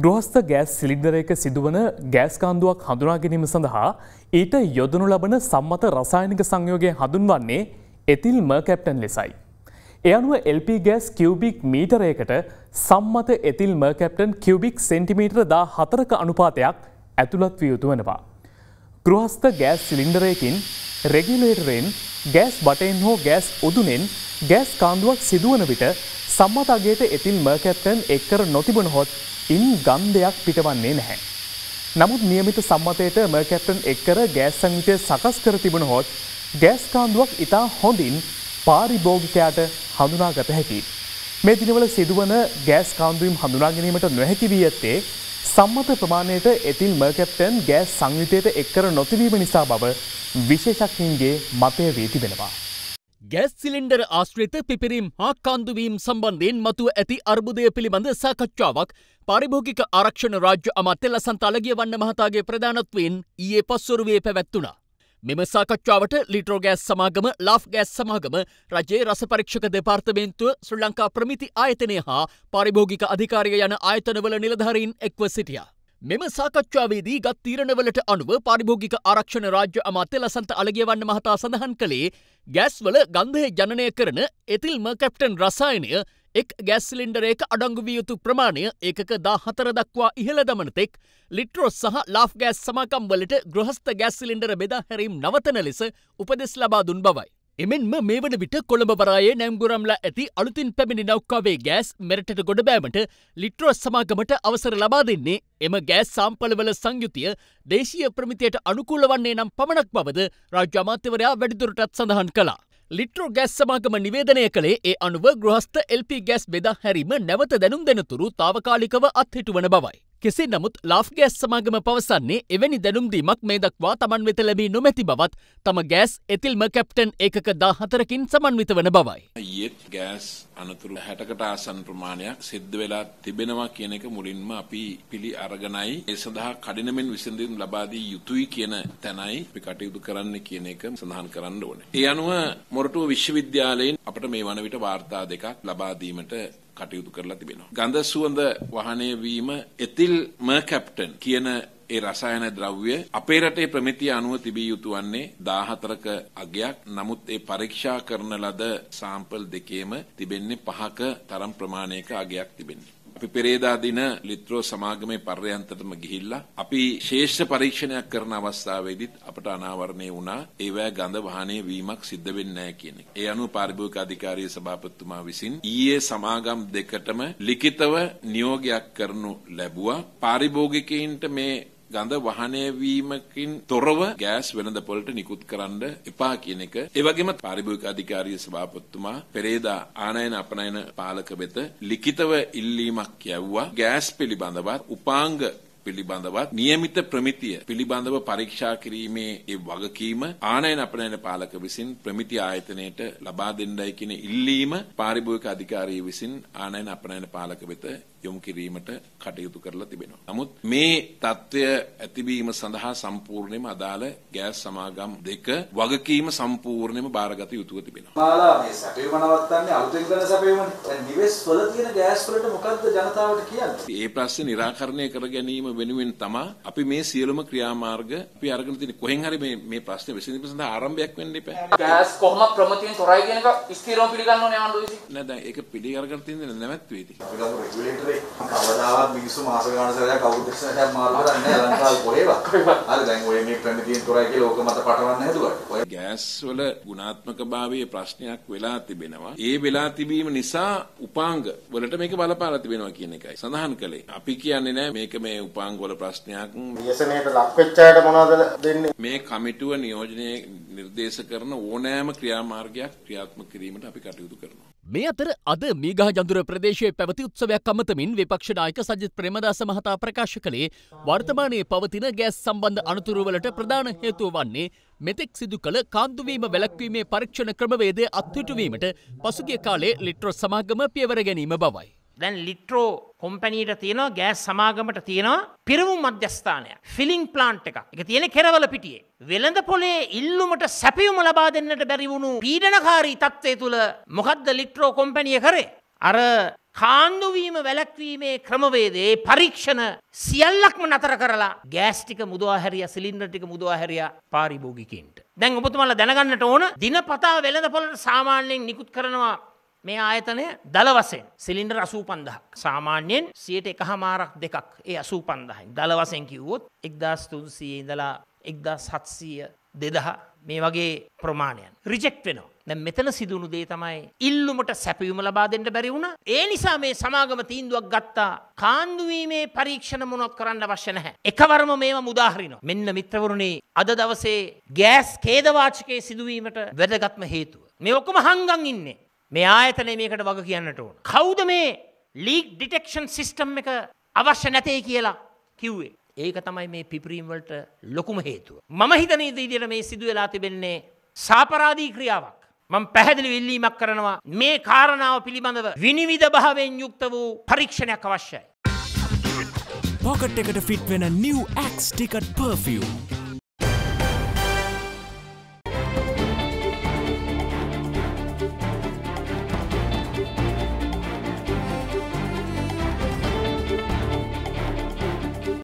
ගෘහස්ත gas cylinder එක සිදුවන gas කාන්දුවක් හඳුනා ගැනීම සඳහා ඊට යොදනු ලබන සම්මත රසායනික සංයෝගය හඳුන්වන්නේ එතිල් මර්කැප්ටන් ලෙසයි. එ අනුව LP ගෑස් කිවබික් මීටරයකට සම්මත එතිල් මර්කැප්ටන් කිවබික් සෙන්ටිමීටර දා හතරක අනුපාතයක් ඇතුළත් විය යුතු වනවා. ගෘහස්ත ගෑස් සිලින්ඩරයකින් රෙගිලේටරෙන් ගෑස් බටයෙන් හෝ ගෑස් උදුනෙන් ගෑස් කාන්දුවක් සිදුවන විට සම්මතගේට එතිල් මර්කැප්ටන් එක්කර නොතිබන හොත් ඉන් ගන්ධයක් පිටවන්නේ නැහැ. නමුත් නියමිත සම්මතයට මර්කැප්ටන් එක් කර ගෑස් සංවිතය සකස් කර තිබුණ හොත් ගෑස් කාන්දුවක් ඉතා හොඳින් පාරිභෝගිකයාට හඳුනාගත හැකි. මේ දිනවල සිදුවන ගෑස් කාන්දුවම් හඳුනාගැනීමට නොහැකි වී ඇත්තේ සම්මත ප්‍රමාණයට එතිල් මර්කැප්ටන් ගෑස් සංවිතයට එක් කර නොතිවීම නිසා බව විශේෂක්ඥන්ගේ මතය වී තිබෙනවා. ගෑස් සිලින්ඩර් ආශ්‍රිත පිපිරීම් හා කන්දුවීම් සම්බන්ධයෙන් මතුව ඇති අර්බුදය පිළිබඳ සාකච්ඡාවක් පරිභෝගික ආරක්ෂණ රාජ්‍ය අමාත්‍ය ලසන්තාලගිය වන්න මහතාගේ ප්‍රධානත්වයෙන් ඊයේ පස්සොරුවේ පැවැත්වුණා. මෙම සාකච්ඡාවට ලිට්‍රෝගෑස් සමාගම ලාෆ් ගෑස් සමාගම රජයේ රසපරීක්ෂක දෙපාර්තමේන්තුව ශ්‍රී ලංකා ප්‍රමිති ආයතනය හා පරිභෝගික අධිකාරිය යන ආයතනවල නිලධාරීන් එක්ව සිටියා. මෙම සාකච්ඡාවේදී ගත් තීරණවලට අනුව පාරිභෝගික ආරක්ෂණ රාජ්‍ය අමාත්‍ය ලසන්ත අලගියවන්න මහතා සඳහන් කළේ ගෑස්වල ගන්ධය ජනනය කරන එතිල්ම කැප්ටන් රසායනය එක් ගෑස් සිලින්ඩරයක අඩංගු විය යුතු ප්‍රමාණය ඒකක දා හතර දක්වා ඉහළ දමනතෙක් ලිට්‍රොස් සහ ලාෆ් ගෑස් සමාකම්වලට ගෘහස්ත ගෑස් සිලින්ඩර බෙදා හැරීම් නවතන ලෙස උපදෙස් ලබා දුන් බවයි. එමෙන්ම මේ වන විට කොළඹ වරායේ නැම්ගුරම්ලා ඇති අලුතින් පැමිණි නෞකාවේ ගෑස් මෙරටට ගොඩ බෑමට ලිට්‍රොස් සමාගමට අවසර ලබා දෙන්නේ එම ගෑස් සාම්පලවල සංයුතිය දේශීය ප්‍රමිතියට අනුකූල වන්නේ නම් පමණක් බවද රාජ්‍ය අමාත්‍යවරයා වැඩිදුරටත් සඳහන් කලා. ලිට්‍රෝ ගැස් සමාගම නිවේදනය කළේ ඒ අනුව ගෘහස්ත එල්පි ගැස් බෙදා හැරීම නැවත දැනුම් දෙනතුරු තාවකාලිකව අත්හිටුවන බවයි. කෙසේ නමුත් ලාෆ් ගෑස් සමාගම පවසන්නේ එවැනි දැනුම්දීමක් මේ දක්වා තමන් වෙත ලැබී නොමැති බවත් තම ගෑස් එතිල්ම කැප්ටන් ඒකක දාහතරකින් සමන්විත වන බවයි. ඒත් ගෑස් අනතුරු හැටකට ආසන් ප්‍රමාණයක් සිද්ධ වෙලා තිබෙනවා කියන එක මුලින්ම අපි පිළි අරගනයි ඒ සඳහා කඩිනමෙන් විසඳීම් ලබාදී යුතුයි කියන තැනයි අපි කටයුතු කරන්න කියන එක සඳහන් කරන්න ඕනේ. ඒ අනුව මොරටුව විශ්වවිද්‍යාලයෙන් අපට මේ වන විට වාර්තා දෙකක් ලබා දීමට කටයුතු කරලා තිබෙනවා. ගඳ සුවඳ වහනය වීම එතිල් මර්කැප්ටන් කියන ඒ රසායන ද්‍රව්‍ය අපේ රටේ ප්‍රමිතිය අනුව තිබිය යුතු වන්නේ 14ක අගයක්. නමුත් ඒ පරීක්ෂා කරන ලද සාම්පල් දෙකේම තිබෙන්නේ 5ක තරම් ප්‍රමාණයක අගයක් තිබෙන්නේ. අපි පෙරේදා දින ලිත්‍රෝ සමාගමේ පර්යන්තටම ගිහිල්ලා අපි ශේෂ්ඨ පරීක්ෂණයක් කරන අවස්ථාවේදීත් අපට අනාවරණය වුණා ඒවැ ගඳ වාහනය වීමක් සිද්ධ වෙන්නේ නැහැ කියන එක. ඒ අනුව පාරිභෝගික අධිකාරිය සභාපතිතුමා විසින් ඊයේ සමාගම් දෙකටම ලිඛිතව නියෝගයක් කරනු ලැබුවා. පාරිභෝගිකයින්ට මේ ගඳ වහනය වීමකින් තොරව ගෑස් වෙළඳ පොළට නිකුත් කරන්න එපා කියන එක. ඒ වගේම පාරිභෝගික අධිකාරිය සභාපතිතුමා පෙරේදා ආනයන අපනයන පාලක වෙත ලිඛිතව ඉල්ලීමක් කියවුවා. ගෑස් පිළිබඳවත් උපාංග පිළිබඳවත් નિયમિત ප්‍රමිතිය පිළිබඳව පරීක්ෂා කිරීමේ ඒ වගකීම ආනයන අපනයන පාලක විසින් ප්‍රමිති ආයතනයට ලබා දෙන්නයි කියන ඉල්ලීම පාරිභෝගික අධිකාරිය විසින් ආනයන අපනයන පාලක වෙත යොමු කිරීමට කටයුතු කරලා තිබෙනවා. නමුත් මේ தত্ত্বය ඇතිවීම සඳහා සම්පූර්ණයෙන්ම අදාළ ගෑස් සමාගම් දෙක වගකීම සම්පූර්ණයෙන්ම බාරගත යුතුව තිබෙනවා. මාලා මේ සැපේම නවත්තන්නේ අලුතෙන් කරන සැපේමනේ. දැන් නිවෙස් වල තියෙන ගෑස් වලට මොකද්ද ජනතාවට කියන්නේ? ඒ ප්‍රශ්නේ निराකරණය කර ගැනීම වෙනුවෙන් තමයි අපි මේ සියලුම ක්‍රියාමාර්ග අපි අරගෙන තියෙන්නේ. කොහෙන් හරි මේ මේ ප්‍රශ්නේ විසඳීම සඳහා ආරම්භයක් වෙන්න එපා. ගෑස් කොහොමද ප්‍රමතියෙන් තොරයි කියන එක ස්ථිරව පිළිගන්න ඕනේ ආණ්ඩුවේ. නෑ දැන් ඒක පිළිගන්න තියෙන්නේ නැවැත්වෙයි. ඒක රෙගුලේටර් අපේ කවදාවත් මිනිස්සු මාස ගාන සරයක් අවුරුද්දක් සරයක් මාරු කරන්නේ ලංකාව කොහෙවත්. අර දැන් ඔය මේ ප්‍රමිතියෙන් තොරයි කියලා ඕක මත පටවන්න හදුවට. ඔය ගෑස් වල ගුණාත්මකභාවයේ ප්‍රශ්නයක් වෙලා තිබෙනවා. ඒ වෙලා තිබීම නිසා උපාංග වලට මේක බලපාලා තිබෙනවා කියන එකයි සඳහන් කළේ. අපි කියන්නේ නෑ මේක මේ උපාංග වල ප්‍රශ්නයක්. ව්‍යසනයට ලක් වෙච්ච අයට මොනවද දෙන්නේ? මේ කමිටුව නියෝජනය නිර්දේශ කරන ඕනෑම ක්‍රියාමාර්ගයක් ක්‍රියාත්මක කිරීමට අපි කටයුතු කරනවා. මේ අතර අද මීගහ ජඳුර ප්‍රදේශය පැවති උත්සවයක් අමතමින් විපක්ෂනායක සජිත් ප්‍රේමදාස මහතා ප්‍රකාශ කළේ වර්තමානයේ පවතින ගෑස් සම්බන්ධ අනතුරුවලට ප්‍රධාන හේතුව වන්නේ මෙතෙක් සිදු කළ කාන්දුවීම වැලැක්වීමේ පරීක්ෂණ ක්‍රමවේදය අත්විටුවීමට පසුගිය කාලේ ලිට්‍රොස් සමාගම පියවර ගැනීම බවයි. දැන් ලිට්‍රෝ කොම්පැනීට තියෙනවා ගෑස් සමාගමට තියෙනවා පිරවුම් මධ්‍යස්ථානය ෆිලිං ප්ලාන්ට් එකක් එක තියෙන කෙරවල පිටියේ. වෙළඳ පොලේ ඉල්ලුමට සැපියුම ලබා දෙන්නට බැරිවුණු පීඩනකාරී තත්ත්වය තුළ මොකද්ද ලිට්‍රෝ කොම්පැනිය කරේ. අර කාණ්ඩුවීම වැලැක්වීමේ ක්‍රමවේදේ පරීක්ෂණ සියල්ලක්ම නතර කරලා ගෑස්ටික මුදවාහැරිය සිලින්ඩටික මුදවාහැරිය පාරිභෝගිකින්ට. දැන් ඔබතුමල දැනගන්නට ඕන දින පතා වෙළඳ පොලට සාමාන්‍යයෙන් නිකුත් කරනවා මේ ආයතනය දළ වසෙන් සිලින්ඩර් අසූපන්දහක් සාමාන්‍යයෙන් සියට එක හමාරක් දෙකක් ඒ අසූපන්දහයි දළ වසෙන් කිව්වොත් එක්දස් තුන්සිය ඉඳලා එක්දා සත්සීය දෙදහ මේ වගේ ප්‍රමාණයන් රිජෙක්් වෙනවා දැ මෙතන සිදුණු දේ තමයි ඉල්ලුමට සැපියුම ලබා දෙන්න බැරි වුණ ඒ නිසා මේ සමාගම තීන්දුවක් ගත්තා කාන්දුවීමේ පරීක්ෂණ මොනොත් කරන්න වශ්‍ය නැහැ එකවරම මේම මුදාහරිනවා මෙන්න මිත්‍රවරුණේ අද දවසේ ගෑස් කේදවාචකයේ සිදුවීමට වැදගත්ම හේතුව මේ ඔක්කොම හංගන් ඉන්නේ මේ ආයතනය මේකට වග කියන්නට ඕන. කෞද මේ ලීක් ඩිටෙක්ෂන් සිිස්ටම් එක අවශ්‍ය නැතේ කියලා කිව්වේ. ඒක තමයි මේ පිපරීම්වලට ලොකුම හේතුව. මම හිතන ඉදිරියට මේ සිදු වෙලා තිබෙන්නේ සාපරාධී ක්‍රියාවක්. මම පැහැදිලි විල්ලීමක් කරනවා මේ කාරණාව පිළිබඳව විනිවිධ භාවයෙන් යුක්ත වූ පරීක්ෂණයක් අවශ්‍යයි. පොකට් එකට ෆිට් වෙන නිව් ඇක්ස් ටිකට් පර්ෆියම්.